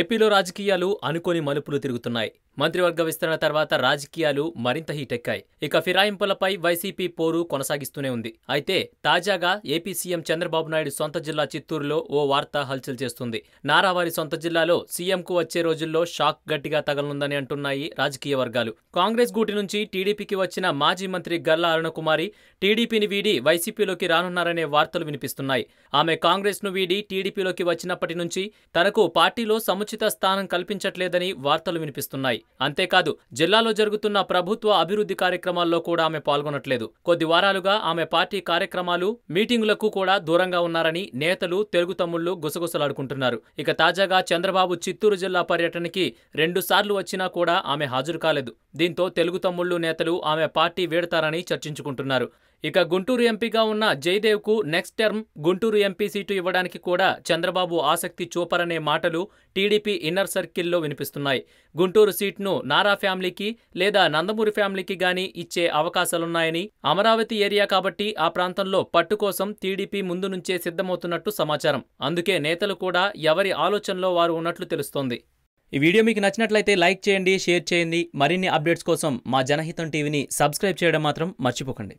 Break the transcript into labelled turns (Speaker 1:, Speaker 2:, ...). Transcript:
Speaker 1: ఏపీలో రాజకీయాలు అనుకోని మలుపులు తిరుగుతున్నాయి మంత్రివర్గ విస్తరణ తర్వాత రాజకీయాలు మరింత హీటెక్కాయి ఇక ఫిరాయింపులపై వైసీపీ పోరు కొనసాగిస్తూనే ఉంది అయితే తాజాగా ఏపీ సీఎం చంద్రబాబు నాయుడు సొంత జిల్లా చిత్తూరులో ఓ వార్త హల్చల్ చేస్తుంది నారావారి సొంత జిల్లాలో సీఎంకు వచ్చే రోజుల్లో షాక్ గట్టిగా తగలనుందని అంటున్నాయి రాజకీయ వర్గాలు కాంగ్రెస్ గూటి నుంచి టీడీపీకి వచ్చిన మాజీ మంత్రి గల్లా అరుణకుమారి టీడీపీని వీడి వైసీపీలోకి రానున్నారనే వార్తలు వినిపిస్తున్నాయి ఆమె కాంగ్రెస్ ను వీడి టీడీపీలోకి వచ్చినప్పటి నుంచి తనకు పార్టీలో సముచిత స్థానం కల్పించట్లేదని వార్తలు వినిపిస్తున్నాయి అంతేకాదు జిల్లాలో జరుగుతున్న ప్రభుత్వ అభివృద్ధి కార్యక్రమాల్లో కూడా ఆమె పాల్గొనట్లేదు కొద్ది వారాలుగా ఆమె పార్టీ కార్యక్రమాలు మీటింగులకు కూడా దూరంగా ఉన్నారని నేతలు తెలుగు తమ్ముళ్లు గుసగుసలాడుకుంటున్నారు ఇక తాజాగా చంద్రబాబు చిత్తూరు జిల్లా పర్యటనకి రెండుసార్లు వచ్చినా కూడా ఆమె హాజరు కాలేదు దీంతో తెలుగు తమ్ముళ్లు నేతలు ఆమె పార్టీ వీడతారని చర్చించుకుంటున్నారు ఇక గుంటూరు ఎంపీగా ఉన్న జయదేవ్కు next term Guntur MP seat ఇవ్వడానికి కూడా చంద్రబాబు ఆసక్తి చూపరనే మాటలు టీడీపీ ఇన్నర్ సర్కిల్లో వినిపిస్తున్నాయి గుంటూరు సీట్ను నారా ఫ్యామిలీకి లేదా నందమూరి ఫ్యామిలీకి గాని ఇచ్చే అవకాశాలున్నాయని అమరావతి ఏరియా కాబట్టి ఆ ప్రాంతంలో పట్టు కోసం టీడీపీ ముందు నుంచే సిద్ధమవుతున్నట్టు సమాచారం అందుకే నేతలు కూడా ఎవరి ఆలోచనలో వారు ఉన్నట్లు తెలుస్తోంది ఈ వీడియో మీకు నచ్చినట్లయితే లైక్ చేయండి షేర్ చేయండి మరిన్ని అప్డేట్స్ కోసం మా జనహితం టీవీని సబ్స్క్రైబ్ చేయడం మాత్రం మర్చిపోకండి